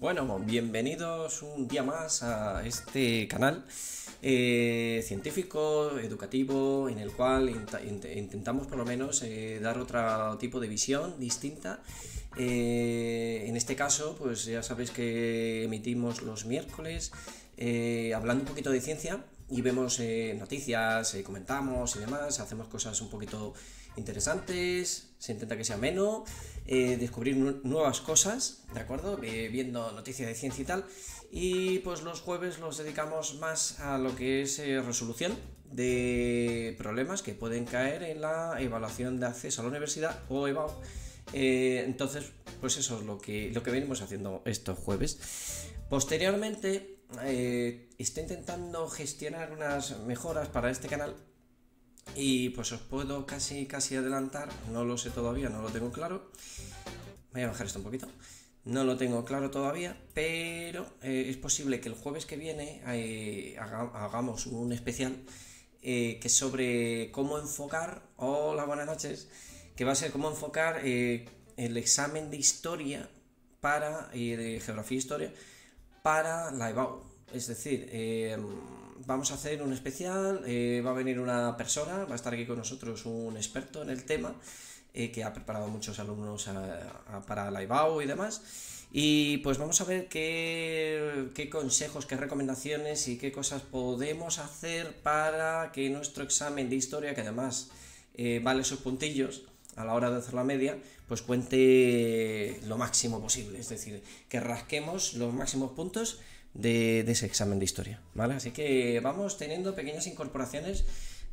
Bueno, bienvenidos un día más a este canal eh, científico, educativo, en el cual intentamos por lo menos eh, dar otro tipo de visión distinta. Eh, en este caso, pues ya sabéis que emitimos los miércoles hablando un poquito de ciencia y vemos noticias, comentamos y demás, hacemos cosas un poquito interesantes, se intenta que sea ameno, eh, descubrir nuevas cosas, ¿de acuerdo? Eh, viendo noticias de ciencia y tal. Y pues los jueves los dedicamos más a lo que es eh, resolución de problemas que pueden caer en la evaluación de acceso a la universidad o EVAO. entonces, pues eso es lo que, lo que venimos haciendo estos jueves. Posteriormente, estoy intentando gestionar unas mejoras para este canal y pues os puedo casi, casi adelantar, no lo sé todavía, no lo tengo claro. Voy a bajar esto un poquito. No lo tengo claro todavía, pero eh, es posible que el jueves que viene eh, hagamos un especial eh, que sobre cómo enfocar, hola, buenas noches, que va a ser cómo enfocar el examen de historia para, de geografía e historia, para la EBAU, es decir, em, vamos a hacer un especial, eh, va a venir una persona, va a estar aquí con nosotros un experto en el tema, eh, que ha preparado muchos alumnos eh, para la IBAO y demás. Y pues vamos a ver qué, qué consejos, qué recomendaciones y qué cosas podemos hacer para que nuestro examen de historia, que además vale sus puntillos, a la hora de hacer la media, pues cuente lo máximo posible. Es decir, que rasquemos los máximos puntos de, ese examen de historia, ¿vale? Así que vamos teniendo pequeñas incorporaciones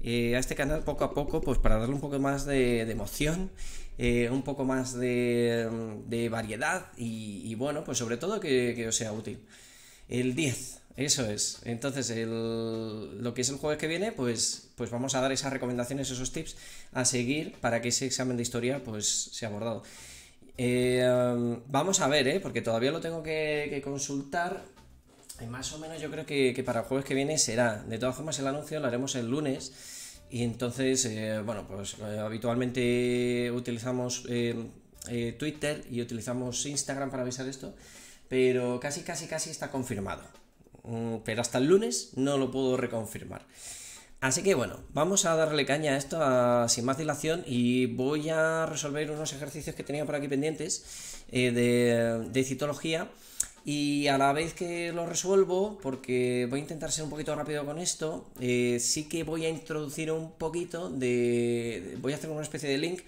eh, a este canal poco a poco, pues para darle un poco más de, emoción, eh, un poco más de, variedad y, bueno, pues sobre todo que, os sea útil. El 10, eso es. Entonces, el, lo que es el jueves que viene, pues, pues vamos a dar esas recomendaciones, esos tips a seguir para que ese examen de historia pues sea abordado. Eh, um, vamos a ver, porque todavía lo tengo que consultar más o menos yo creo que, para el jueves que viene será. De todas formas, el anuncio lo haremos el lunes. Y entonces, eh, bueno, pues eh, habitualmente utilizamos eh, Twitter y utilizamos Instagram para avisar esto. Pero casi, casi, casi está confirmado. Mm, pero hasta el lunes no lo puedo reconfirmar. Así que bueno, vamos a darle caña a esto sin más dilación y voy a resolver unos ejercicios que tenía por aquí pendientes de citología. Y a la vez que lo resuelvo, porque voy a intentar ser un poquito rápido con esto, eh, sí que voy a introducir un poquito de... voy a hacer una especie de link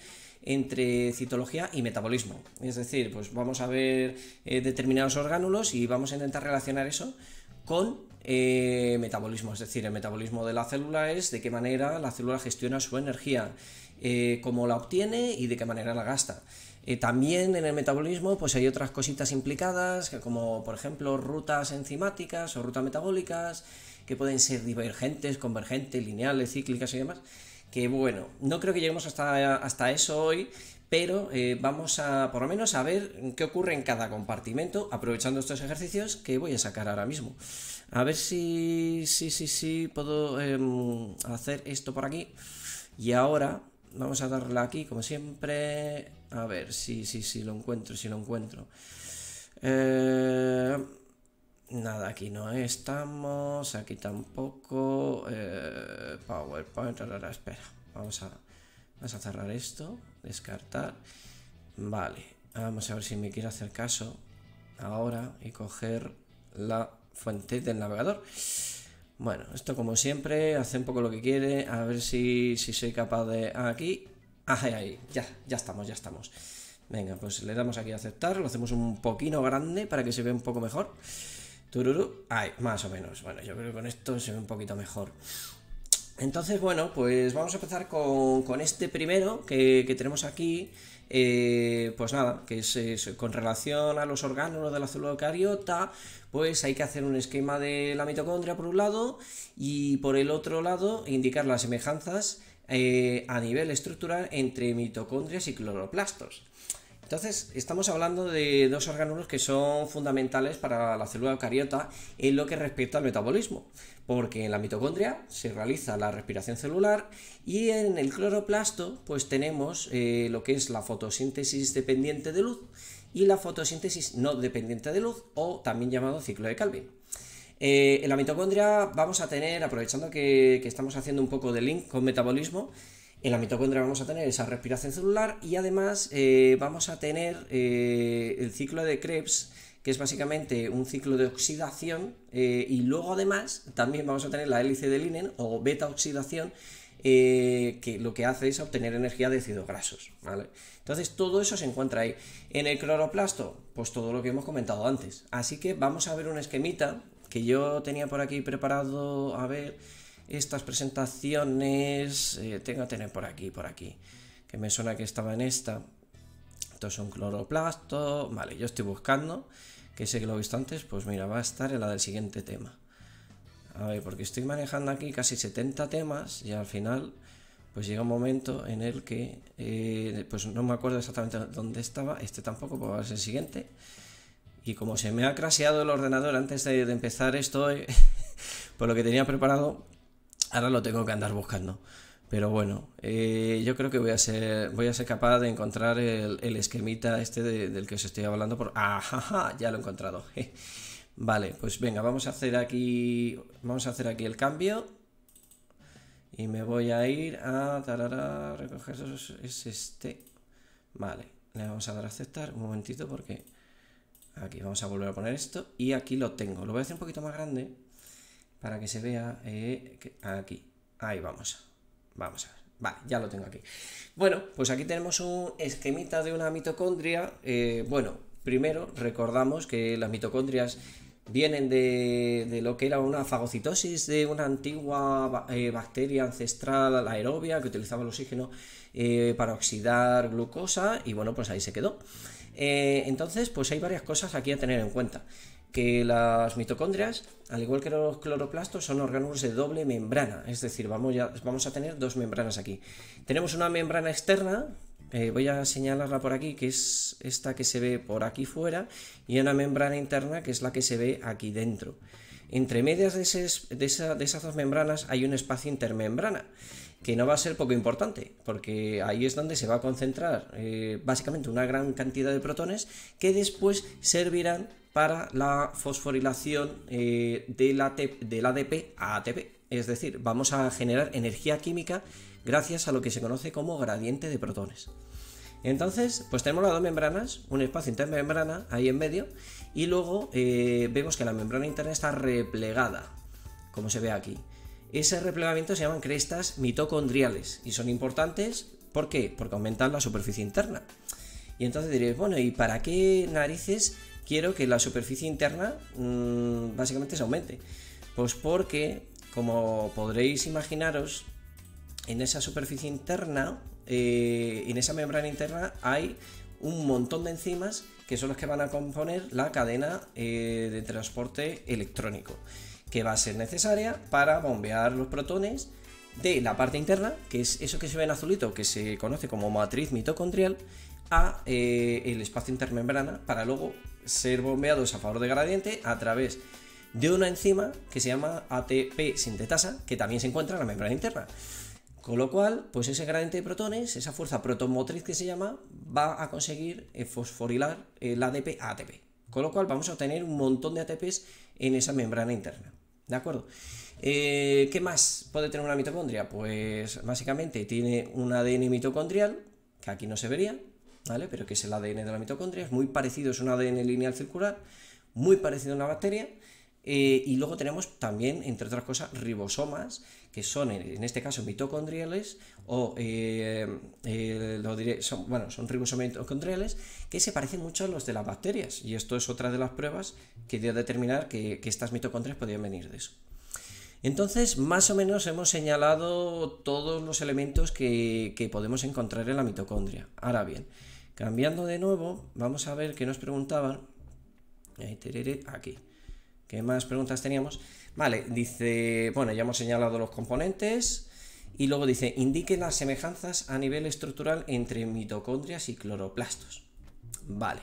entre citología y metabolismo. Es decir, pues vamos a ver eh, determinados orgánulos y vamos a intentar relacionar eso con eh, metabolismo. Es decir, el metabolismo de la célula es de qué manera la célula gestiona su energía, cómo la obtiene y de qué manera la gasta también en el metabolismo pues hay otras cositas implicadas, como por ejemplo rutas enzimáticas o rutas metabólicas, que pueden ser divergentes, convergentes, lineales, cíclicas y demás. Que bueno, no creo que lleguemos hasta, hasta eso hoy, pero eh, vamos a por lo menos a ver qué ocurre en cada compartimento, aprovechando estos ejercicios que voy a sacar ahora mismo. A ver si, sí, sí, sí, puedo em, hacer esto por aquí. Y ahora vamos a darle aquí, como siempre, a ver, sí, sí, sí, lo encuentro, si lo encuentro. Eh, nada, aquí no estamos, aquí tampoco. Eh, PowerPoint, ahora espera. Vamos a, vamos a cerrar esto, descartar. Vale, vamos a ver si me quiere hacer caso ahora y coger la fuente del navegador. Bueno, esto como siempre, hace un poco lo que quiere, a ver si, si soy capaz de... Ah, aquí, Ahí, ahí, ya, ya estamos, ya estamos. Venga, pues le damos aquí a aceptar, lo hacemos un poquito grande para que se vea un poco mejor. Tururu, ahí, más o menos. Bueno, yo creo que con esto se ve un poquito mejor. Entonces, bueno, pues vamos a empezar con, este primero que, tenemos aquí. Eh, pues nada, que es, con relación a los órganos de la célula eucariota, pues hay que hacer un esquema de la mitocondria por un lado y por el otro lado indicar las semejanzas eh, a nivel estructural entre mitocondrias y cloroplastos. Entonces, estamos hablando de dos órganos que son fundamentales para la célula eucariota en lo que respecta al metabolismo, porque en la mitocondria se realiza la respiración celular y en el cloroplasto pues tenemos eh, lo que es la fotosíntesis dependiente de luz y la fotosíntesis no dependiente de luz o también llamado ciclo de Calvin. Eh, en la mitocondria vamos a tener, aprovechando que, estamos haciendo un poco de link con metabolismo, en la mitocondria vamos a tener esa respiración celular y además eh, vamos a tener eh, el ciclo de Krebs, que es básicamente un ciclo de oxidación, y luego además también vamos a tener la hélice de Linen o beta oxidación, que lo que hace es obtener energía de ácidos grasos. ¿vale? Entonces todo eso se encuentra ahí. En el cloroplasto, pues todo lo que hemos comentado antes. Así que vamos a ver un esquemita que yo tenía por aquí preparado, a ver, estas presentaciones, eh, tengo que tener por aquí, por aquí, que me suena que estaba en esta. Esto es un cloroplasto, vale, yo estoy buscando, que sé que lo he visto antes, pues mira, va a estar en la del siguiente tema. A ver, porque estoy manejando aquí casi 70 temas y al final pues llega un momento en el que eh, pues no me acuerdo exactamente dónde estaba, este tampoco, pues va a ser el siguiente. Y como se me ha craseado el ordenador antes de, empezar esto, eh, por lo que tenía preparado, ahora lo tengo que andar buscando. Pero bueno, eh, yo creo que voy a ser, voy a ser capaz de encontrar el, esquemita este del que os estoy hablando. Por... ¡Ajaja! Ya lo he encontrado. Vale, pues venga, vamos a hacer aquí. Vamos a hacer aquí el cambio. Y me voy a ir a tarara, recoger. Es este. Vale, le vamos a dar a aceptar. Un momentito porque. Aquí vamos a volver a poner esto y aquí lo tengo. Lo voy a hacer un poquito más grande para que se vea eh, aquí. Ahí vamos. Vamos a ver. Vale, ya lo tengo aquí. Bueno, pues aquí tenemos un esquemita de una mitocondria. Eh, bueno, primero recordamos que las mitocondrias vienen de, lo que era una fagocitosis de una antigua eh, bacteria ancestral, la aerobia, que utilizaba el oxígeno para oxidar glucosa y bueno, pues ahí se quedó. Eh, entonces, pues hay varias cosas aquí a tener en cuenta. Que las mitocondrias, al igual que los cloroplastos, son órganos de doble membrana. Es decir, vamos, a tener dos membranas aquí. Tenemos una membrana externa, eh, voy a señalarla por aquí, que es esta que se ve por aquí fuera, y una membrana interna, que es la que se ve aquí dentro. Entre medias de esas dos membranas hay un espacio intermembrana que no va a ser poco importante, porque ahí es donde se va a concentrar eh, básicamente una gran cantidad de protones que después servirán para la fosforilación eh, del, ADP a ATP. Es decir, vamos a generar energía química gracias a lo que se conoce como gradiente de protones. Entonces, pues tenemos las dos membranas, un espacio intermembrana ahí en medio, y luego eh, vemos que la membrana interna está replegada, como se ve aquí. Ese replegamiento se llaman crestas mitocondriales y son importantes, Porque aumentan la superficie interna. Y entonces diréis, bueno, ¿y para qué narices quiero que la superficie interna mm, básicamente se aumente? Pues porque, como podréis imaginaros, en esa superficie interna, eh, en esa membrana interna, hay un montón de enzimas que son las que van a componer la cadena eh, de transporte electrónico que va a ser necesaria para bombear los protones de la parte interna, que es eso que se ve en azulito, que se conoce como matriz mitocondrial, a eh, el espacio intermembrana para luego ser bombeados a favor de gradiente a través de una enzima que se llama ATP sintetasa, que también se encuentra en la membrana interna. Con lo cual, pues ese gradiente de protones, esa fuerza protomotriz que se llama, va a conseguir eh, fosforilar el ADP a ATP. Con lo cual vamos a obtener un montón de ATPs en esa membrana interna. ¿De acuerdo? Eh, ¿Qué más puede tener una mitocondria? Pues básicamente tiene un ADN mitocondrial, que aquí no se vería, ¿vale? Pero que es el ADN de la mitocondria, es muy parecido, es un ADN lineal circular, muy parecido a una bacteria. Eh, y luego tenemos también, entre otras cosas, ribosomas, que son en este caso mitocondriales o eh, eh, son, bueno, mitocondriales que se parecen mucho a los de las bacterias y esto es otra de las pruebas que dio a determinar que, estas mitocondrias podían venir de eso. Entonces, más o menos hemos señalado todos los elementos que, que podemos encontrar en la mitocondria. Ahora bien, cambiando de nuevo, vamos a ver qué nos preguntaban. Aquí. ¿Qué más preguntas teníamos? Vale, dice, bueno, ya hemos señalado los componentes. Y luego dice, indique las semejanzas a nivel estructural entre mitocondrias y cloroplastos. Vale.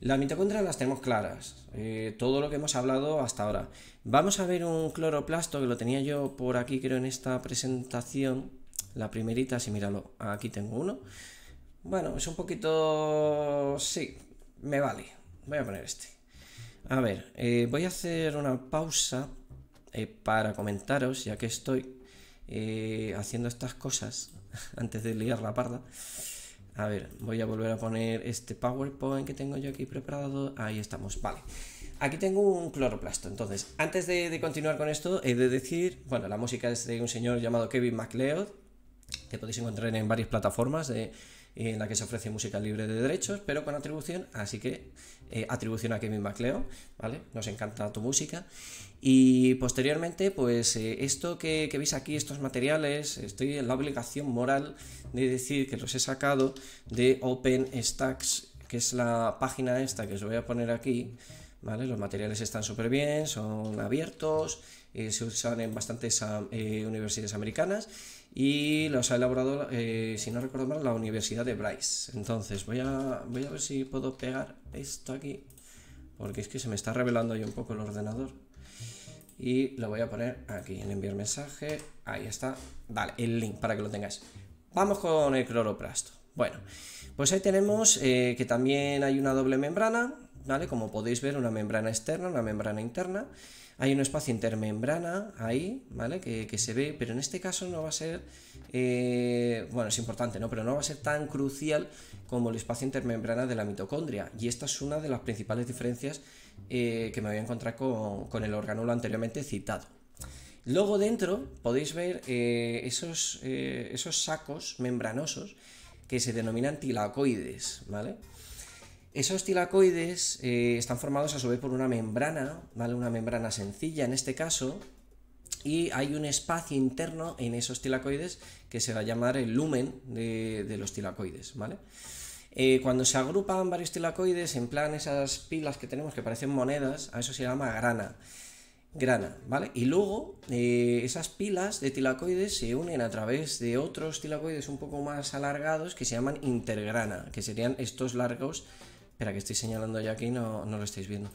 Las mitocondrias las tenemos claras, eh, todo lo que hemos hablado hasta ahora. Vamos a ver un cloroplasto que lo tenía yo por aquí, creo, en esta presentación. La primerita, si míralo, aquí tengo uno. Bueno, es un poquito... sí, me vale. Voy a poner este. A ver, eh, voy a hacer una pausa eh, para comentaros, ya que estoy eh, haciendo estas cosas antes de liar la parda. A ver, voy a volver a poner este PowerPoint que tengo yo aquí preparado. Ahí estamos, vale. Aquí tengo un cloroplasto. Entonces, antes de, continuar con esto, he de decir, bueno, la música es de un señor llamado Kevin MacLeod, que podéis encontrar en varias plataformas eh, en la que se ofrece música libre de derechos, pero con atribución, así que atribución a Kevin MacLeod, ¿vale? Nos encanta tu música. Y posteriormente, pues eh, esto que, veis aquí, estos materiales, estoy en la obligación moral de decir que los he sacado de OpenStax, que es la página esta que os voy a poner aquí. ¿Vale? Los materiales están súper bien, son abiertos, eh, se usan en bastantes eh, universidades americanas y los ha elaborado, si no recuerdo mal, la Universidad de Bryce. Entonces, voy a, voy a ver si puedo pegar esto aquí, porque es que se me está revelando ahí un poco el ordenador y lo voy a poner aquí en enviar mensaje. Ahí está. Vale, el link para que lo tengáis. Vamos con el cloroplasto. Bueno, pues ahí tenemos eh, que también hay una doble membrana, ¿vale? Como podéis ver, una membrana externa, una membrana interna. Hay un espacio intermembrana ahí, ¿vale? Que, se ve, pero en este caso no va a ser, eh, bueno, es importante, ¿no? Pero no va a ser tan crucial como el espacio intermembrana de la mitocondria. Y esta es una de las principales diferencias eh, que me voy a encontrar con, el orgánulo anteriormente citado. Luego dentro podéis ver eh, eh, esos, sacos membranosos que se denominan tilacoides, ¿vale? Esos tilacoides están formados a su vez por una membrana, ¿vale? Una membrana sencilla en este caso, y hay un espacio interno en esos tilacoides que se va a llamar el lumen de, de los tilacoides, ¿vale? Eh, cuando se agrupan varios tilacoides en plan esas pilas que tenemos que parecen monedas, a eso se llama grana. Grana, ¿vale? Y luego eh, esas pilas de tilacoides se unen a través de otros tilacoides un poco más alargados que se llaman intergrana, que serían estos largos. Espera, que estoy señalando ya aquí, no, no lo estáis viendo.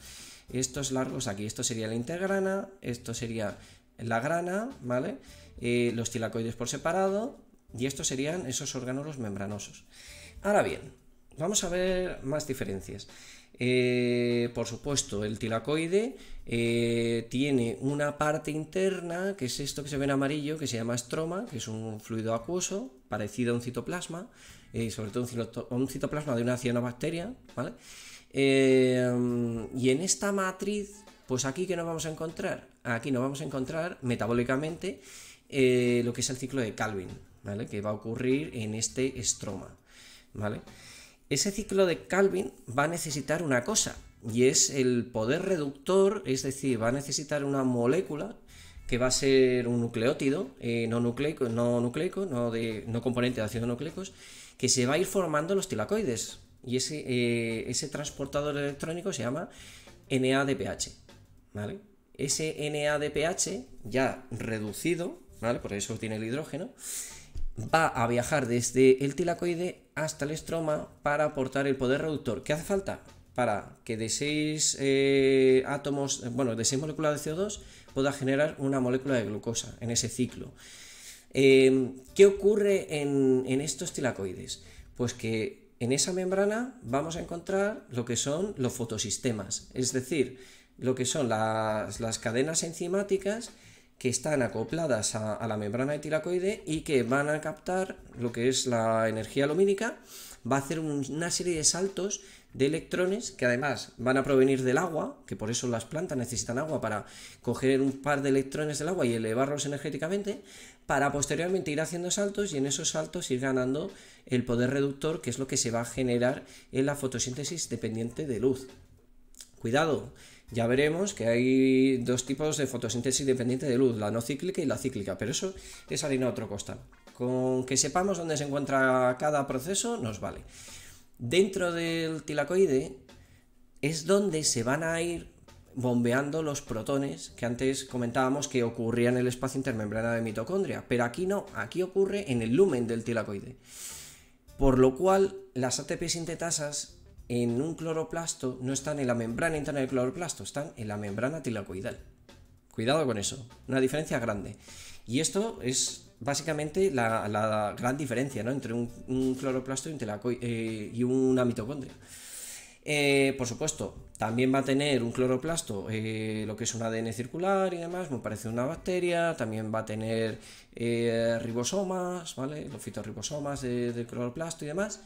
Estos largos aquí, esto sería la intergrana, esto sería la grana, ¿vale? Eh, los tilacoides por separado, y estos serían esos órganos los membranosos. Ahora bien, Vamos a ver más diferencias. Eh, por supuesto, el tilacoide eh, tiene una parte interna, que es esto que se ve en amarillo, que se llama estroma, que es un fluido acuoso, parecido a un citoplasma, eh, sobre todo un, citoplasma de una cianobacteria, ¿vale? y en esta matriz, pues aquí que nos vamos a encontrar, aquí nos vamos a encontrar metabólicamente lo que es el ciclo de Calvin, ¿vale? Que va a ocurrir en este estroma, ¿vale? Ese ciclo de Calvin va a necesitar una cosa, y es el poder reductor, es decir, va a necesitar una molécula que va a ser un nucleótido eh, no nucleico, no, nucleico no, de, no componente de ácidos nucleicos, que se va a ir formando los tilacoides. Y ese, eh, ese transportador electrónico se llama NADPH. ¿vale? Ese NADPH ya reducido, por eso tiene el hidrógeno, va a viajar desde el tilacoide hasta el estroma para aportar el poder reductor. ¿Qué hace falta? Para que de seis eh, átomos, eh, bueno, de 6 moléculas de CO2 pueda generar una molécula de glucosa en ese ciclo. Eh, ¿Qué ocurre en, estos tilacoides? Pues que en esa membrana vamos a encontrar lo que son los fotosistemas, es decir, lo que son las cadenas enzimáticas que están acopladas a, la membrana de tiracoide y que van a captar lo que es la energía lumínica, va a hacer una serie de saltos de electrones que además van a provenir del agua, que por eso las plantas necesitan agua para coger un par de electrones del agua y elevarlos energéticamente, para posteriormente ir haciendo saltos y en esos saltos ir ganando el poder reductor, que es lo que se va a generar en la fotosíntesis dependiente de luz. Cuidado, ya veremos que hay dos tipos de fotosíntesis dependiente de luz, la no cíclica y la cíclica, pero eso es harina otro costal. Con que sepamos dónde se encuentra cada proceso nos vale. Dentro del tilacoide es donde se van a ir bombeando los protones que antes comentábamos que ocurrían en el espacio intermembrana de mitocondria, pero aquí no, aquí ocurre en el lumen del tilacoide. Por lo cual las ATP sintetasas en un cloroplasto no están en la membrana interna del cloroplasto, están en la membrana tilacoidal. Cuidado con eso, una diferencia grande. Y esto es básicamente la, gran diferencia ¿no? entre un, cloroplasto eh, y, una mitocondria. Eh, por supuesto, también va a tener un cloroplasto, eh, lo que es un ADN circular y demás, me parece una bacteria, también va a tener ribosomas, ¿vale? Los fitorribosomas del cloroplasto y demás.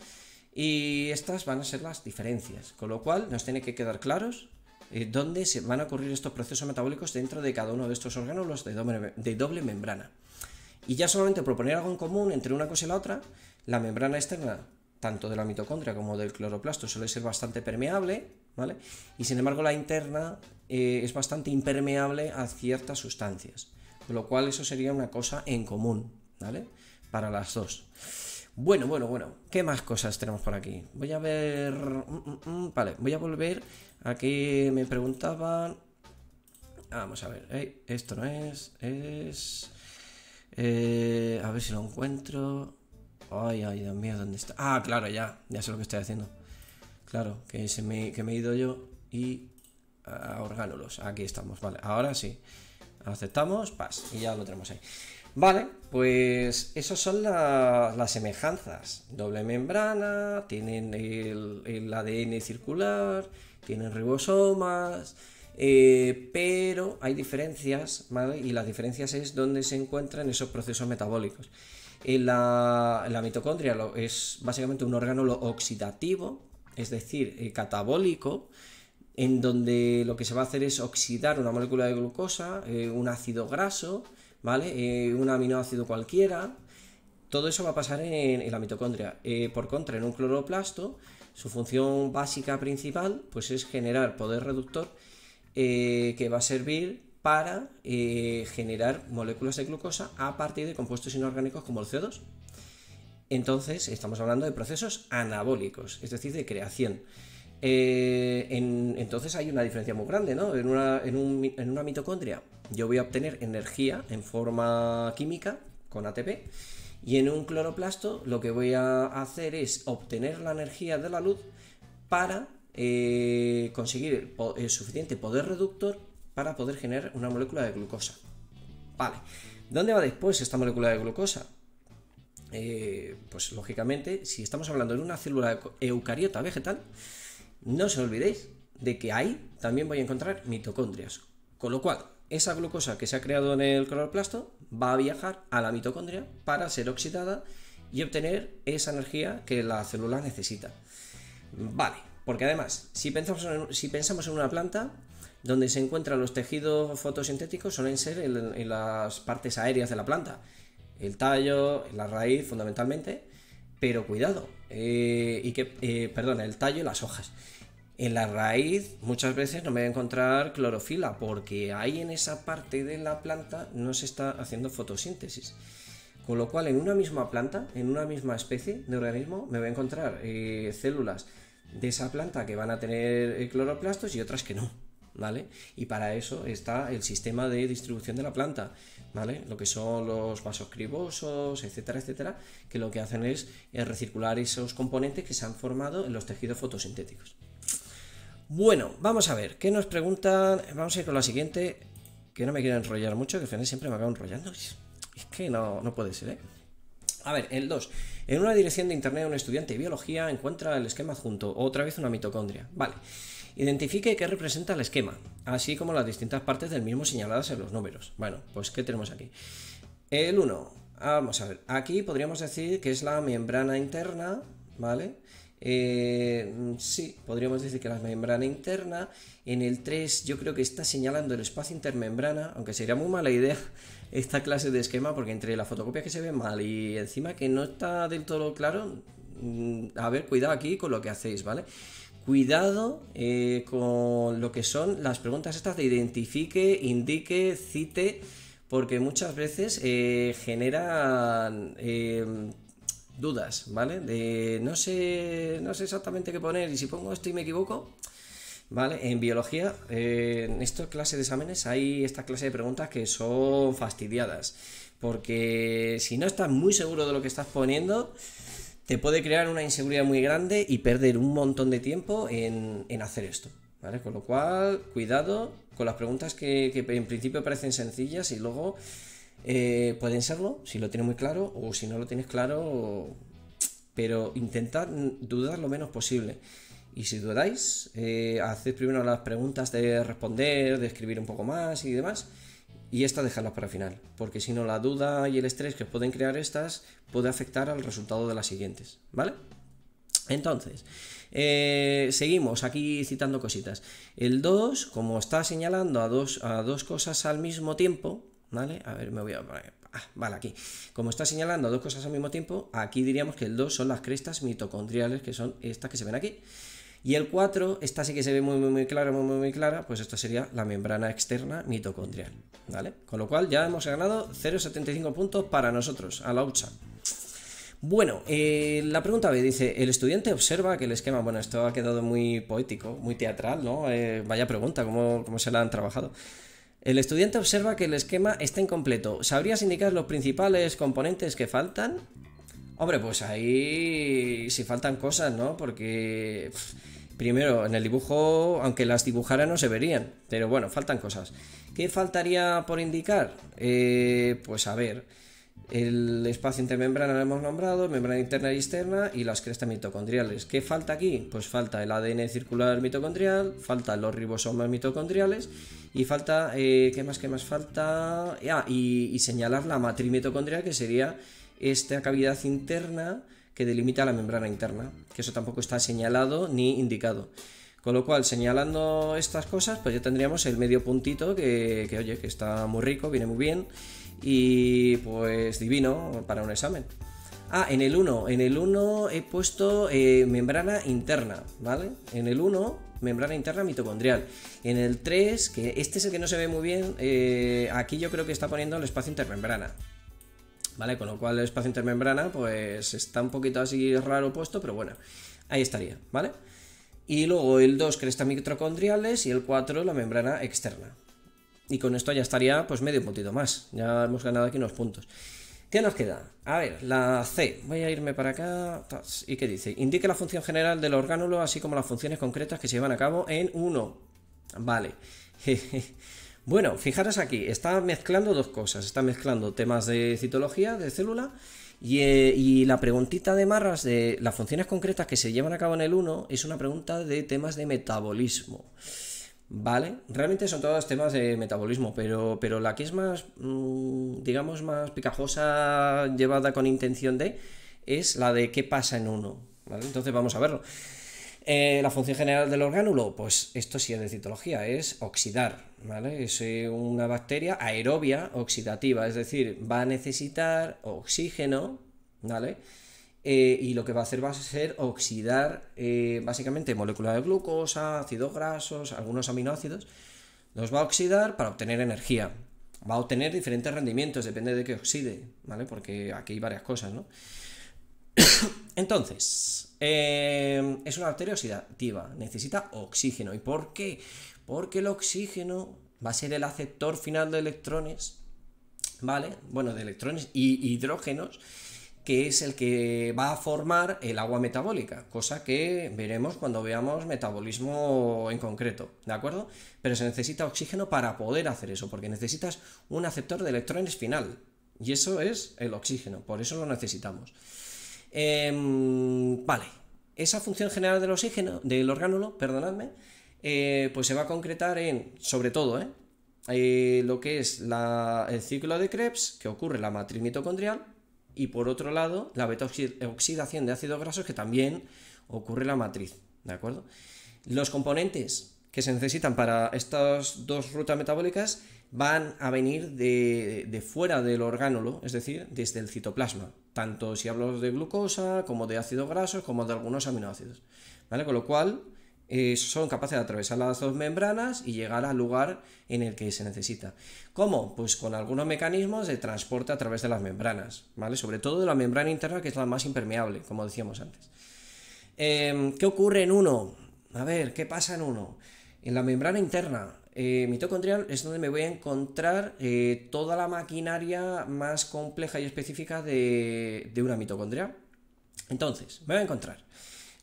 Y estas van a ser las diferencias, con lo cual nos tiene que quedar claros eh, dónde se van a ocurrir estos procesos metabólicos dentro de cada uno de estos órganos de doble, de doble membrana. Y ya solamente proponer algo en común entre una cosa y la otra, la membrana externa tanto de la mitocondria como del cloroplasto suele ser bastante permeable, ¿vale? Y sin embargo la interna eh, es bastante impermeable a ciertas sustancias, con lo cual eso sería una cosa en común, ¿vale? Para las dos. Bueno, bueno, bueno. ¿Qué más cosas tenemos por aquí? Voy a ver... Mm, mm, mm, vale, voy a volver. Aquí me preguntaban... Vamos a ver. Eh, esto no es... Es... Eh, a ver si lo encuentro. Ay, ay, Dios mío, ¿dónde está? Ah, claro, ya. Ya sé lo que estoy haciendo. Claro, que, se me, que me he ido yo y... A orgánulos. Aquí estamos, vale. Ahora sí. Aceptamos, paz. Y ya lo tenemos ahí. Vale, pues esas son las semejanzas. Doble membrana, tienen el, ADN circular, tienen ribosomas, eh, pero hay diferencias, ¿vale? Y las diferencias es donde se encuentran esos procesos metabólicos. la, mitocondria es básicamente un órgano oxidativo, es decir, eh, catabólico, en donde lo que se va a hacer es oxidar una molécula de glucosa, eh, un ácido graso, ¿vale? Eh, un aminoácido cualquiera. Todo eso va a pasar en, la mitocondria. Eh, por contra, en un cloroplasto, su función básica principal pues es generar poder reductor eh, que va a servir para generar moléculas de glucosa a partir de compuestos inorgánicos como el CO2. Entonces, estamos hablando de procesos anabólicos, es decir, de creación. entonces hay una diferencia muy grande, ¿no? en una mitocondria yo voy a obtener energía en forma química con ATP y en un cloroplasto lo que voy a hacer es obtener la energía de la luz para eh, conseguir el, suficiente poder reductor para poder generar una molécula de glucosa. Vale, ¿dónde va después esta molécula de glucosa? Eh, pues lógicamente, si estamos hablando de una célula eucariota vegetal, no se olvidéis de que ahí también voy a encontrar mitocondrias. Con lo cual, esa glucosa que se ha creado en el cloroplasto va a viajar a la mitocondria para ser oxidada y obtener esa energía que la célula necesita. Vale, porque además, si pensamos en, si pensamos en una planta, donde se encuentran los tejidos fotosintéticos suelen ser en, las partes aéreas de la planta, el tallo, la raíz fundamentalmente, pero cuidado, eh, y que, eh, perdón, el tallo y las hojas en la raíz muchas veces no me voy a encontrar clorofila porque ahí en esa parte de la planta no se está haciendo fotosíntesis. Con lo cual en una misma planta, en una misma especie de organismo, me voy a encontrar eh, células de esa planta que van a tener eh, cloroplastos y otras que no. ¿Vale? Y para eso está el sistema de distribución de la planta, ¿vale? Lo que son los vasos cribosos, etcétera, etcétera, que lo que hacen es eh, recircular esos componentes que se han formado en los tejidos fotosintéticos. Bueno, vamos a ver, ¿qué nos preguntan? Vamos a ir con la siguiente, que no me quiero enrollar mucho, que al final siempre me acabo enrollando. Es que no, no puede ser, ¿eh? A ver, el 2. En una dirección de internet, un estudiante de biología encuentra el esquema junto, otra vez una mitocondria. Vale. Identifique qué representa el esquema, así como las distintas partes del mismo señaladas en los números. Bueno, pues ¿qué tenemos aquí? El 1. Vamos a ver. Aquí podríamos decir que es la membrana interna, ¿vale? Eh, mm, sí, podríamos decir que la membrana interna. En el 3 yo creo que está señalando el espacio intermembrana, aunque sería muy mala idea esta clase de esquema, porque entre la fotocopia que se ve mal y encima que no está del todo claro, mm, a ver, cuidado aquí con lo que hacéis, ¿vale? Cuidado eh, con lo que son las preguntas estas de identifique, indique, cite, porque muchas veces eh, generan eh, dudas, ¿vale? De no sé, no sé exactamente qué poner y si pongo esto y me equivoco, ¿vale? En biología, eh, en esta clase de exámenes hay esta clase de preguntas que son fastidiadas, porque si no estás muy seguro de lo que estás poniendo, te puede crear una inseguridad muy grande y perder un montón de tiempo en, en hacer esto, ¿vale? Con lo cual, cuidado con las preguntas que, que en principio parecen sencillas y luego eh, pueden serlo, si lo tienes muy claro, o si no lo tienes claro, pero intentad dudar lo menos posible. Y si dudáis, eh, haced primero las preguntas de responder, de escribir un poco más y demás. Y estas dejarlas para el final, porque si no, la duda y el estrés que pueden crear estas puede afectar al resultado de las siguientes, ¿vale? Entonces, eh, seguimos aquí citando cositas. El 2, como está señalando a dos, a dos cosas al mismo tiempo, ¿vale? A ver, me voy a... Ah, vale, aquí. Como está señalando dos cosas al mismo tiempo, aquí diríamos que el 2 son las crestas mitocondriales, que son estas que se ven aquí. Y el 4, esta sí que se ve muy, muy, muy clara, muy, muy, muy clara, pues esto sería la membrana externa mitocondrial, ¿vale? Con lo cual ya hemos ganado 0,75 puntos para nosotros, a la UCHA. Bueno, eh, la pregunta B dice, el estudiante observa que el esquema, bueno, esto ha quedado muy poético, muy teatral, ¿no? Eh, vaya pregunta, ¿cómo, ¿cómo se la han trabajado? El estudiante observa que el esquema está incompleto. ¿Sabrías indicar los principales componentes que faltan? Hombre, pues ahí sí faltan cosas, ¿no? Porque primero, en el dibujo, aunque las dibujara no se verían, pero bueno, faltan cosas. ¿Qué faltaría por indicar? Eh, pues a ver, el espacio intermembrana lo hemos nombrado, membrana interna y externa y las crestas mitocondriales. ¿Qué falta aquí? Pues falta el ADN circular mitocondrial, falta los ribosomas mitocondriales y falta, eh, ¿qué más, qué más falta? Ah, y, señalar la matriz mitocondrial que sería esta cavidad interna que delimita la membrana interna, que eso tampoco está señalado ni indicado. Con lo cual, señalando estas cosas, pues ya tendríamos el medio puntito que oye, que está muy rico, viene muy bien. Y pues divino para un examen. Ah, en el 1. En el 1 he puesto eh, membrana interna, ¿vale? En el 1, membrana interna mitocondrial. En el 3, que este es el que no se ve muy bien, eh, aquí yo creo que está poniendo el espacio intermembrana. ¿Vale? Con lo cual el espacio intermembrana, pues está un poquito así raro puesto, pero bueno, ahí estaría, ¿vale? Y luego el 2, cresta mitocondriales, y el 4, la membrana externa. Y con esto ya estaría pues medio puntito más. Ya hemos ganado aquí unos puntos. ¿Qué nos queda? A ver, la C. Voy a irme para acá. ¿Y qué dice? Indique la función general del orgánulo, así como las funciones concretas que se llevan a cabo en 1. Vale. bueno, fijaros aquí. Está mezclando dos cosas. Está mezclando temas de citología, de célula. Y, eh, y, la preguntita de Marras de las funciones concretas que se llevan a cabo en el 1 es una pregunta de temas de metabolismo. ¿vale? Realmente son todos temas de metabolismo, pero, la que es más, mm, digamos, más picajosa, llevada con intención de, es la de qué pasa en uno, Entonces vamos a verlo. Eh, la función general del orgánulo, pues esto sí es de citología, es oxidar, ¿vale? Es eh, una bacteria aerobia oxidativa, es decir, va a necesitar oxígeno, ¿vale? Eh, y lo que va a hacer va a ser oxidar eh, básicamente moléculas de glucosa, ácidos grasos, algunos aminoácidos. Los va a oxidar para obtener energía. Va a obtener diferentes rendimientos, depende de qué oxide, ¿vale? Porque aquí hay varias cosas, ¿no? Entonces, eh, es una bacteria oxidativa, necesita oxígeno. ¿Y por qué? Porque el oxígeno va a ser el aceptor final de electrones, ¿vale? Bueno, de electrones y hidrógenos que es el que va a formar el agua metabólica, cosa que veremos cuando veamos metabolismo en concreto, ¿de acuerdo? Pero se necesita oxígeno para poder hacer eso, porque necesitas un aceptor de electrones final, y eso es el oxígeno, por eso lo necesitamos. Em, vale, esa función general del oxígeno, del orgánulo, perdonadme, eh, pues se va a concretar en, sobre todo, ¿eh? Eh, lo que es el ciclo de Krebs, que ocurre en la matriz mitocondrial, y por otro lado la beta oxidación de ácidos grasos que también ocurre en la matriz, ¿de acuerdo? Los componentes que se necesitan para estas dos rutas metabólicas van a venir de, fuera del orgánulo, es decir, desde el citoplasma, tanto si hablo de glucosa como de ácidos grasos como de algunos aminoácidos, ¿vale? Con lo cual eh, son capaces de atravesar las dos membranas y llegar al lugar en el que se necesita. ¿Cómo? Pues con algunos mecanismos de transporte a través de las membranas, ¿vale? Sobre todo de la membrana interna, que es la más impermeable, como decíamos antes. Em, ¿Qué ocurre en uno? A ver, ¿qué pasa en uno? En la membrana interna eh, mitocondrial es donde me voy a encontrar eh, toda la maquinaria más compleja y específica de, de una mitocondria. Entonces, me voy a encontrar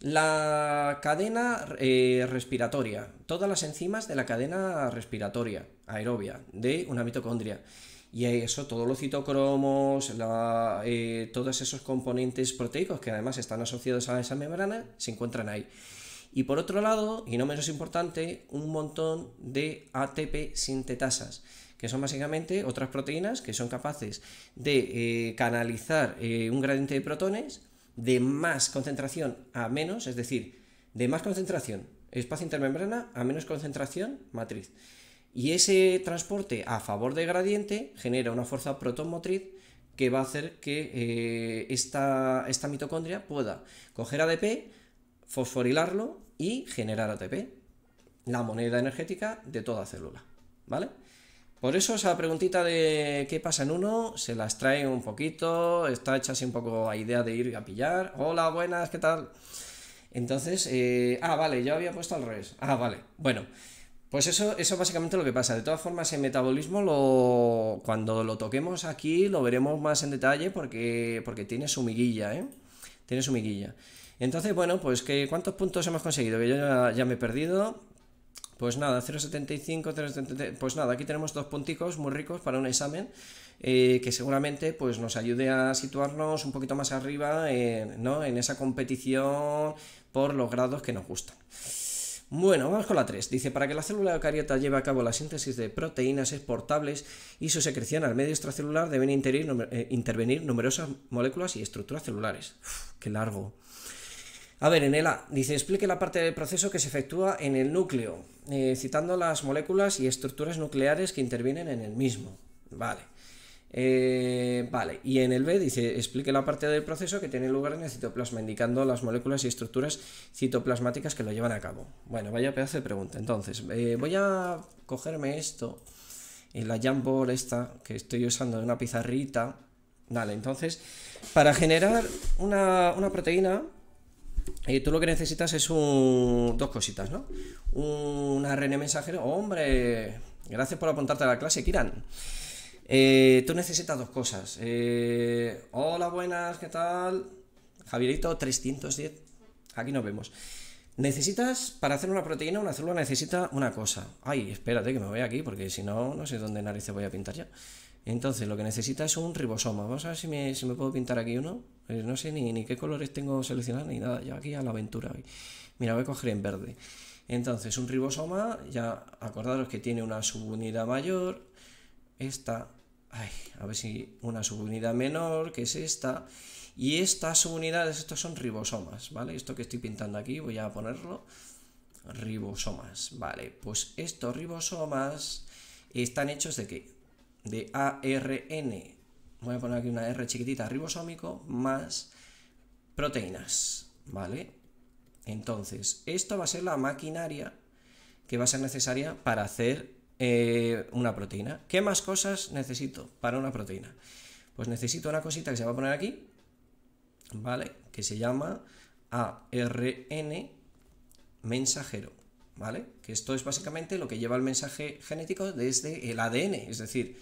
la cadena eh, respiratoria, todas las enzimas de la cadena respiratoria aerobia de una mitocondria. Y eso, todos los citocromos, eh, todos esos componentes proteicos que además están asociados a esa membrana, se encuentran ahí. Y por otro lado, y no menos importante, un montón de ATP sintetasas, que son básicamente otras proteínas que son capaces de eh, canalizar un gradiente de protones de más concentración a menos, es decir, de más concentración espacio intermembrana a menos concentración matriz. Y ese transporte a favor de gradiente genera una fuerza protonmotriz que va a hacer que eh, esta, esta mitocondria pueda coger ADP, fosforilarlo y generar ATP, la moneda energética de toda célula. ¿Vale? Por eso esa preguntita de qué pasa en uno, se las trae un poquito, está hecha así un poco a idea de ir a pillar. Hola, buenas, ¿qué tal? Entonces, eh, ah, vale, yo había puesto al revés. Ah, vale, bueno. Pues eso, eso básicamente lo que pasa. De todas formas, el metabolismo, lo, cuando lo toquemos aquí, lo veremos más en detalle porque, porque tiene su miguilla, ¿eh? Tiene su miguilla. Entonces, bueno, pues que ¿cuántos puntos hemos conseguido? Que yo ya me he perdido. Pues nada, 0,75, 0,73. Pues nada, aquí tenemos dos punticos muy ricos para un examen eh, que seguramente pues, nos ayude a situarnos un poquito más arriba en esa competición por los grados que nos gustan. Bueno, vamos con la 3. Dice, para que la célula eucariota lleve a cabo la síntesis de proteínas exportables y su secreción al medio extracelular deben eh, intervenir, numerosas moléculas y estructuras celulares. ¡Qué largo! A ver, en el A, dice, explique la parte del proceso que se efectúa en el núcleo, eh, citando las moléculas y estructuras nucleares que intervienen en el mismo. Vale. Eh, vale, y en el B dice, explique la parte del proceso que tiene lugar en el citoplasma, indicando las moléculas y estructuras citoplasmáticas que lo llevan a cabo. Bueno, vaya pedazo de pregunta. Entonces, eh, voy a cogerme esto, en la Jamboard esta, que estoy usando de una pizarrita. Vale, entonces, para generar una, una proteína tú lo que necesitas es un, dos cositas, ¿no? Un ARN mensajero. ¡Hombre! Gracias por apuntarte a la clase, Kiran. Eh, tú necesitas dos cosas. Eh, hola, buenas, ¿qué tal? Javierito 310. Aquí nos vemos. Necesitas, para hacer una proteína, una célula necesita una cosa. Ay, espérate que me voy aquí, porque si no, no sé dónde narices voy a pintar ya. Entonces, lo que necesita es un ribosoma. Vamos a ver si me, puedo pintar aquí uno. Eh, no sé ni, qué colores tengo seleccionados ni nada. Yo aquí a la aventura Mira, voy a coger en verde. Entonces, un ribosoma, ya acordaros que tiene una subunidad mayor. Esta, a ver si una subunidad menor, que es esta. Y estas subunidades, estos son ribosomas, ¿vale? Esto que estoy pintando aquí, voy a ponerlo. Ribosomas, vale. Pues estos ribosomas están hechos de qué? de ARN, voy a poner aquí una R chiquitita, ribosómico, más proteínas, ¿vale? Entonces, esto va a ser la maquinaria que va a ser necesaria para hacer eh, una proteína. ¿Qué más cosas necesito para una proteína? Pues necesito una cosita que se va a poner aquí, ¿vale? Que se llama ARN mensajero. ¿vale? Que esto es básicamente lo que lleva el mensaje genético desde el ADN, es decir,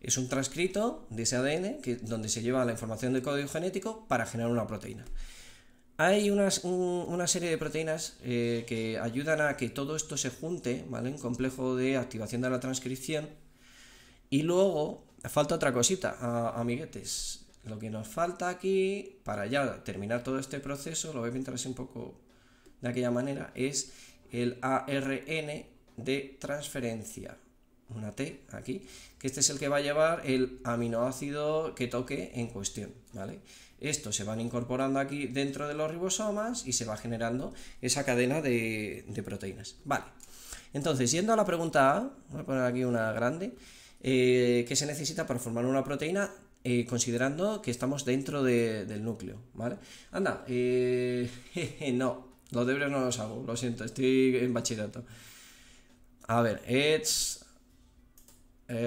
es un transcrito de ese ADN que, donde se lleva la información del código genético para generar una proteína. Hay una serie de proteínas eh, que ayudan a que todo esto se junte, ¿vale? Un complejo de activación de la transcripción. Y luego, falta otra cosita, amiguetes. Lo que nos falta aquí, para ya terminar todo este proceso, lo voy a pintar así un poco de aquella manera, es el ARN de transferencia, una T aquí, que este es el que va a llevar el aminoácido que toque en cuestión, ¿vale? Esto se van incorporando aquí dentro de los ribosomas y se va generando esa cadena de, proteínas, ¿vale? Entonces, yendo a la pregunta A, voy a poner aquí una grande, eh, ¿qué se necesita para formar una proteína? Eh, considerando que estamos dentro del núcleo, ¿vale? Anda, eh, no, los deberes no los hago, lo siento, estoy en bachillerato. A ver, it's... Eh,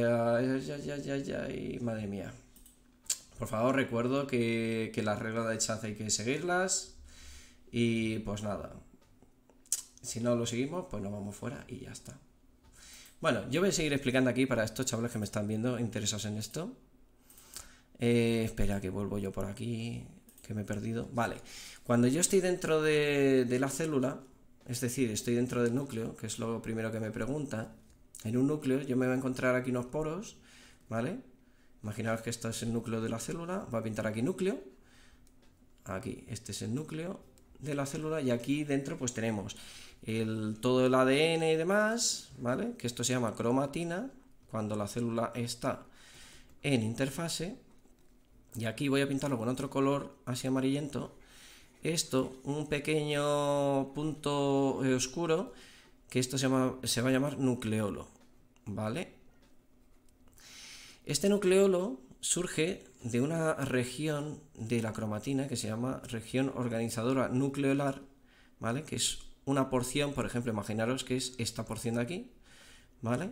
madre mía. Por favor, recuerdo que, que las reglas de chance hay que seguirlas. Y pues nada. Si no lo seguimos, pues nos vamos fuera y ya está. Bueno, yo voy a seguir explicando aquí para estos chavales que me están viendo interesados en esto. Eh, espera que vuelvo yo por aquí que me he perdido. Vale, cuando yo estoy dentro de, la célula, es decir, estoy dentro del núcleo, que es lo primero que me pregunta, en un núcleo yo me voy a encontrar aquí unos poros, ¿vale? Imaginaos que este es el núcleo de la célula, va a pintar aquí núcleo, aquí, este es el núcleo de la célula y aquí dentro pues tenemos el, todo el ADN y demás, ¿vale? Que esto se llama cromatina, cuando la célula está en interfase, y aquí voy a pintarlo con otro color así amarillento, esto, un pequeño punto eh, oscuro, que esto se, va a llamar nucleolo, ¿vale? Este nucleolo surge de una región de la cromatina que se llama región organizadora nucleolar, ¿vale? Que es una porción, por ejemplo, imaginaros que es esta porción de aquí, ¿vale?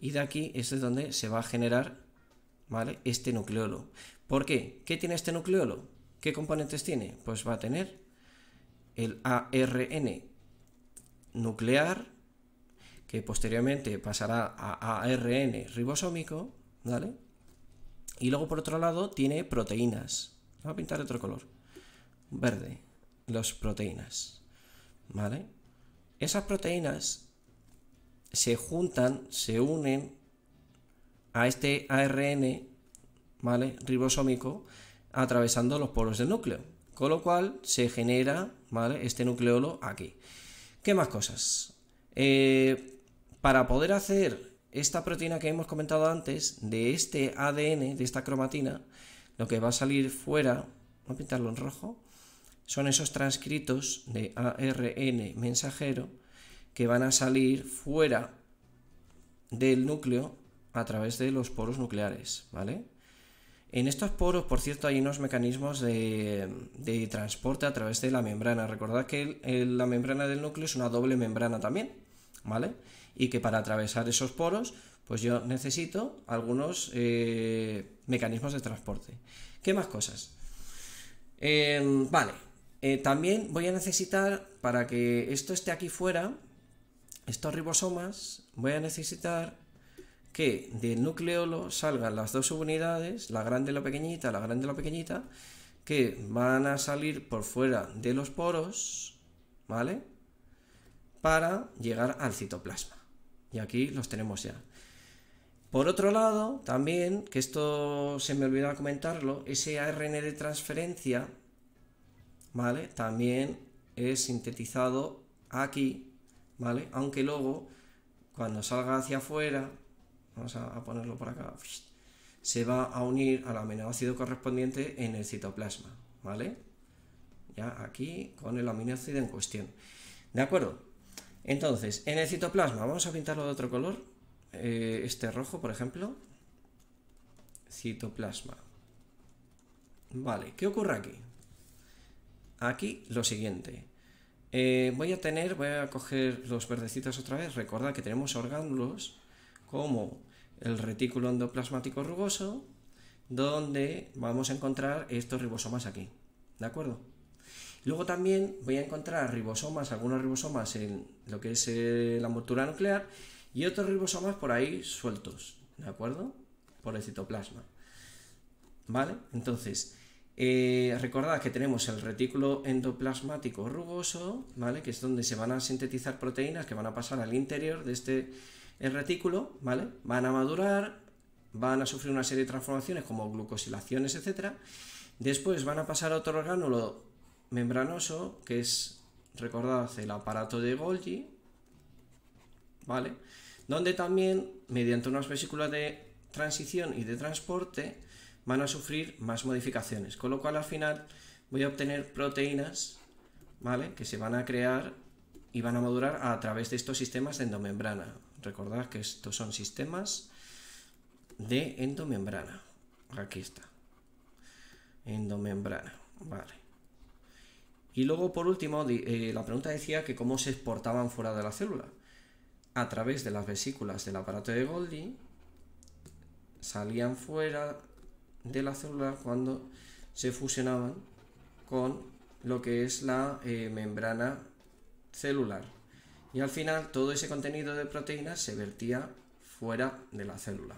Y de aquí es donde se va a generar, ¿vale? Este nucleolo. ¿Por qué? ¿Qué tiene este nucleolo? ¿Qué componentes tiene? Pues va a tener el ARN nuclear, que posteriormente pasará a ARN ribosómico, ¿vale? Y luego por otro lado tiene proteínas. Voy a pintar otro color. Verde. Las proteínas. ¿Vale? Esas proteínas se juntan, se unen a este ARN ¿vale? ribosómico atravesando los poros del núcleo, con lo cual se genera ¿vale? este nucleolo aquí. ¿Qué más cosas? Eh, para poder hacer esta proteína que hemos comentado antes, de este ADN, de esta cromatina, lo que va a salir fuera, voy a pintarlo en rojo, son esos transcritos de ARN mensajero que van a salir fuera del núcleo a través de los poros nucleares, ¿vale? En estos poros, por cierto, hay unos mecanismos de, transporte a través de la membrana. Recordad que la membrana del núcleo es una doble membrana también, ¿vale? Y que para atravesar esos poros, pues yo necesito algunos eh, mecanismos de transporte. ¿Qué más cosas? Em, vale, eh, también voy a necesitar, para que esto esté aquí fuera, estos ribosomas, voy a necesitar que del nucleolo salgan las dos subunidades, la grande y la pequeñita, la grande y la pequeñita, que van a salir por fuera de los poros, ¿vale? Para llegar al citoplasma. Y aquí los tenemos ya. Por otro lado, también, que esto se me olvidaba comentarlo, ese ARN de transferencia, ¿vale? También es sintetizado aquí, ¿vale? Aunque luego, cuando salga hacia afuera, vamos a, ponerlo por acá, se va a unir al aminoácido correspondiente en el citoplasma, ¿vale? Ya aquí con el aminoácido en cuestión. ¿De acuerdo? Entonces, en el citoplasma, vamos a pintarlo de otro color, eh, este rojo, por ejemplo, citoplasma. Vale, ¿qué ocurre aquí? Aquí lo siguiente. Eh, voy a tener, voy a coger los verdecitos otra vez. Recordad que tenemos orgánulos como el retículo endoplasmático rugoso, donde vamos a encontrar estos ribosomas aquí. ¿De acuerdo? Luego también voy a encontrar ribosomas, algunos ribosomas en lo que es eh, la envoltura nuclear y otros ribosomas por ahí sueltos, ¿de acuerdo? Por el citoplasma. ¿Vale? Entonces, eh, recordad que tenemos el retículo endoplasmático rugoso, ¿vale? Que es donde se van a sintetizar proteínas que van a pasar al interior de este el retículo, ¿vale? Van a madurar, van a sufrir una serie de transformaciones como glucosilaciones, etc. Después van a pasar a otro orgánulo membranoso, que es, recordad, el aparato de Golgi, ¿vale? Donde también, mediante unas vesículas de transición y de transporte, van a sufrir más modificaciones. Con lo cual, al final, voy a obtener proteínas, ¿vale? Que se van a crear y van a madurar a través de estos sistemas de endomembrana, Recordad que estos son sistemas de endomembrana. Aquí está. Endomembrana. Vale. Y luego, por último, eh, la pregunta decía que cómo se exportaban fuera de la célula. A través de las vesículas del aparato de Golgi salían fuera de la célula cuando se fusionaban con lo que es la eh, membrana celular y al final todo ese contenido de proteínas se vertía fuera de la célula,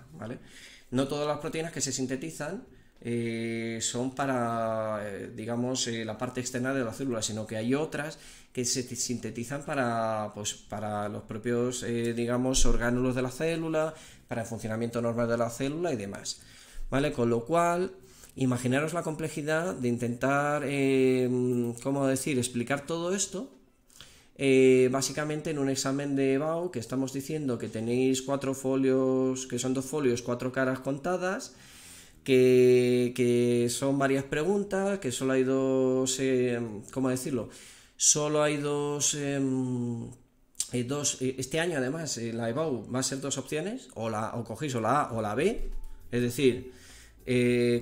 No todas las proteínas que se sintetizan eh, son para, eh, digamos, eh, la parte externa de la célula, sino que hay otras que se sintetizan para, pues, para los propios, digamos, orgánulos de la célula, para el funcionamiento normal de la célula y demás. ¿Vale? Con lo cual, imaginaros la complejidad de intentar, ¿cómo decir?, explicar todo esto eh, básicamente en un examen de evau que estamos diciendo que tenéis cuatro folios, que son dos folios, cuatro caras contadas, que, son varias preguntas, que solo hay dos, como eh, ¿cómo decirlo? Solo hay dos... Eh, dos, este año además la EBAU va a ser dos opciones, o, la, o cogéis o la A o la B, es decir,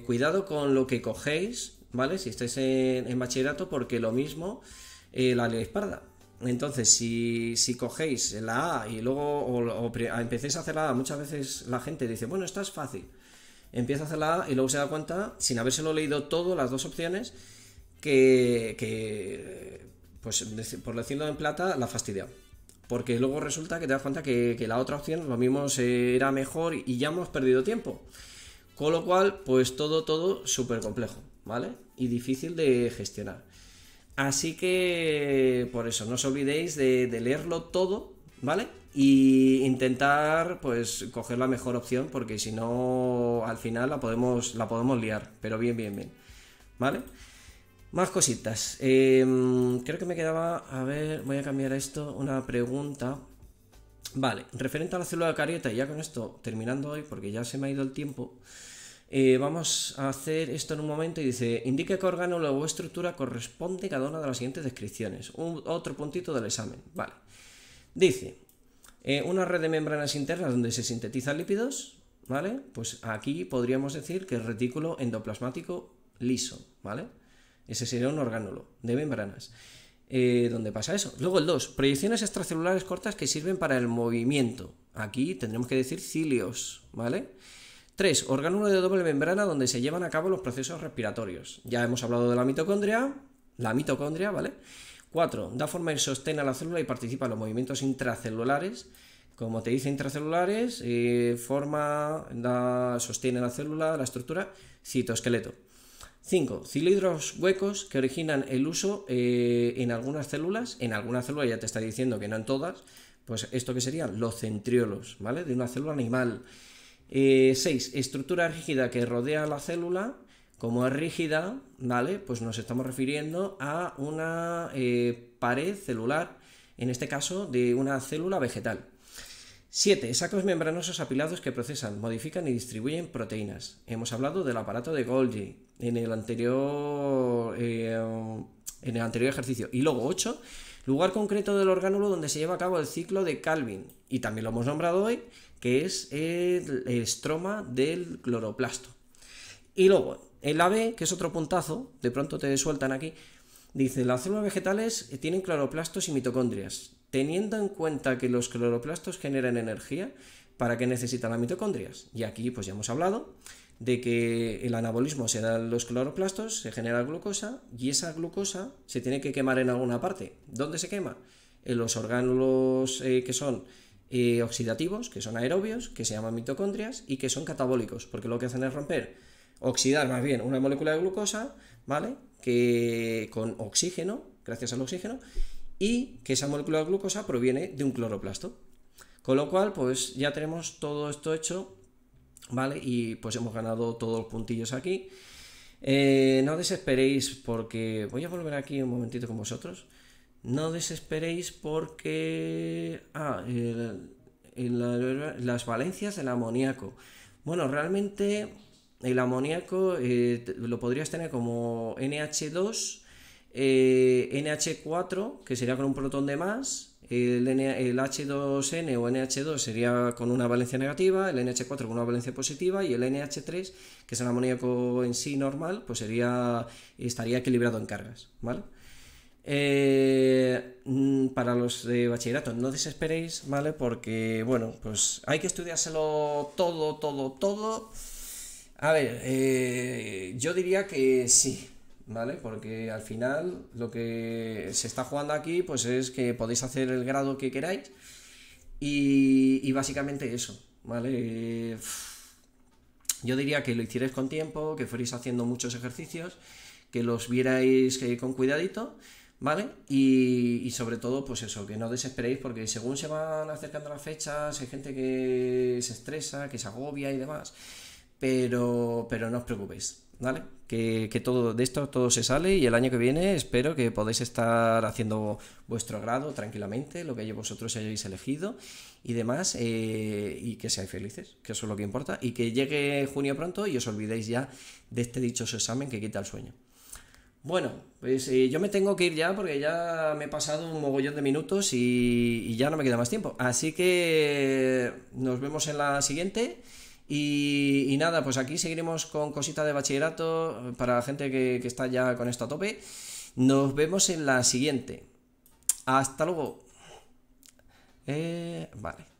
cuidado con lo que cogéis, ¿vale? Si estáis en, bachillerato, porque lo mismo la ley parda. Entonces, si, cogéis la A y luego o, empecéis a hacer la A, muchas veces la gente dice, bueno, esta es fácil. Empieza a hacer la A y luego se da cuenta, sin habérselo leído todo, las dos opciones, que, pues por decirlo en plata, la fastidia. Porque luego resulta que te das cuenta que la otra opción, lo mismo era mejor y ya hemos perdido tiempo. Con lo cual, pues todo, todo súper complejo, ¿vale? Y difícil de gestionar. Así que por eso, no os olvidéis de, leerlo todo, ¿vale? Y intentar, pues, coger la mejor opción, porque si no, al final la podemos, la podemos liar, pero bien, bien, bien, ¿vale? Más cositas. Em, creo que me quedaba, a ver, voy a cambiar esto, una pregunta. Vale, referente a la célula de carieta, y ya con esto terminando hoy, porque ya se me ha ido el tiempo. Eh, vamos a hacer esto en un momento y dice, indique qué órgano o estructura corresponde cada una de las siguientes descripciones. otro puntito del examen, vale. Dice, eh, una red de membranas internas donde se sintetizan lípidos, ¿vale? Pues aquí podríamos decir que es retículo endoplasmático liso, ¿vale? Ese sería un orgánulo de membranas. ¿Dónde eh, donde pasa eso. Luego el 2, proyecciones extracelulares cortas que sirven para el movimiento. Aquí tendremos que decir cilios, ¿vale? vale 3. Orgánulo de doble membrana donde se llevan a cabo los procesos respiratorios. Ya hemos hablado de la mitocondria, la mitocondria, ¿vale? 4. Da forma y sostiene a la célula y participa en los movimientos intracelulares. Como te dice, intracelulares, eh, forma, da, sostiene la célula, la estructura, citoesqueleto. 5. Cilindros huecos que originan el uso eh, en algunas células. En algunas células ya te está diciendo que no en todas. Pues esto que serían los centriolos, ¿vale? De una célula animal. 6. Eh, estructura rígida que rodea la célula. Como es rígida, ¿vale? Pues nos estamos refiriendo a una eh, pared celular, en este caso de una célula vegetal. 7. Sacos membranosos apilados que procesan, modifican y distribuyen proteínas. Hemos hablado del aparato de Golgi en el anterior, eh, en el anterior ejercicio. Y luego 8. Lugar concreto del orgánulo donde se lleva a cabo el ciclo de Calvin. Y también lo hemos nombrado hoy que es el, estroma del cloroplasto. Y luego, el ave que es otro puntazo, de pronto te sueltan aquí, dice, las células vegetales tienen cloroplastos y mitocondrias. Teniendo en cuenta que los cloroplastos generan energía, ¿para qué necesitan las mitocondrias? Y aquí pues ya hemos hablado de que el anabolismo se da en los cloroplastos, se genera glucosa y esa glucosa se tiene que quemar en alguna parte. ¿Dónde se quema? En los orgánulos eh, que son eh, oxidativos, que son aerobios, que se llaman mitocondrias y que son catabólicos, porque lo que hacen es romper, oxidar más bien una molécula de glucosa, ¿vale? Que con oxígeno, gracias al oxígeno, y que esa molécula de glucosa proviene de un cloroplasto. Con lo cual, pues ya tenemos todo esto hecho, ¿vale? Y pues hemos ganado todos los puntillos aquí. Eh, no desesperéis porque voy a volver aquí un momentito con vosotros no desesperéis porque... Ah, las valencias del amoníaco. Bueno, realmente el amoníaco eh, lo podrías tener como NH2, eh, NH4, que sería con un protón de más, el, H2N o NH2 sería con una valencia negativa, el NH4 con una valencia positiva y el NH3, que es el amoníaco en sí normal, pues sería, estaría equilibrado en cargas, ¿vale? Eh, mm, para los de bachillerato, no desesperéis, ¿vale? Porque, bueno, pues hay que estudiárselo todo, todo, todo. A ver, eh, yo diría que sí, ¿vale? Porque al final lo que se está jugando aquí, pues es que podéis hacer el grado que queráis. Y, básicamente eso, ¿vale? Yo diría que lo hicierais con tiempo, que fuerais haciendo muchos ejercicios, que los vierais eh, con cuidadito ¿Vale? Y, sobre todo, pues eso, que no desesperéis porque según se van acercando las fechas, hay gente que se estresa, que se agobia y demás. Pero, pero no os preocupéis, ¿vale? Que, todo de esto todo se sale y el año que viene espero que podáis estar haciendo vuestro grado tranquilamente, lo que vosotros hayáis elegido y demás, eh, y que seáis felices, que eso es lo que importa, y que llegue junio pronto y os olvidéis ya de este dichoso examen que quita el sueño. Bueno, pues eh, yo me tengo que ir ya porque ya me he pasado un mogollón de minutos y, ya no me queda más tiempo. Así que nos vemos en la siguiente. Y, nada, pues aquí seguiremos con cositas de bachillerato para la gente que, está ya con esto a tope. Nos vemos en la siguiente. Hasta luego. Eh, vale.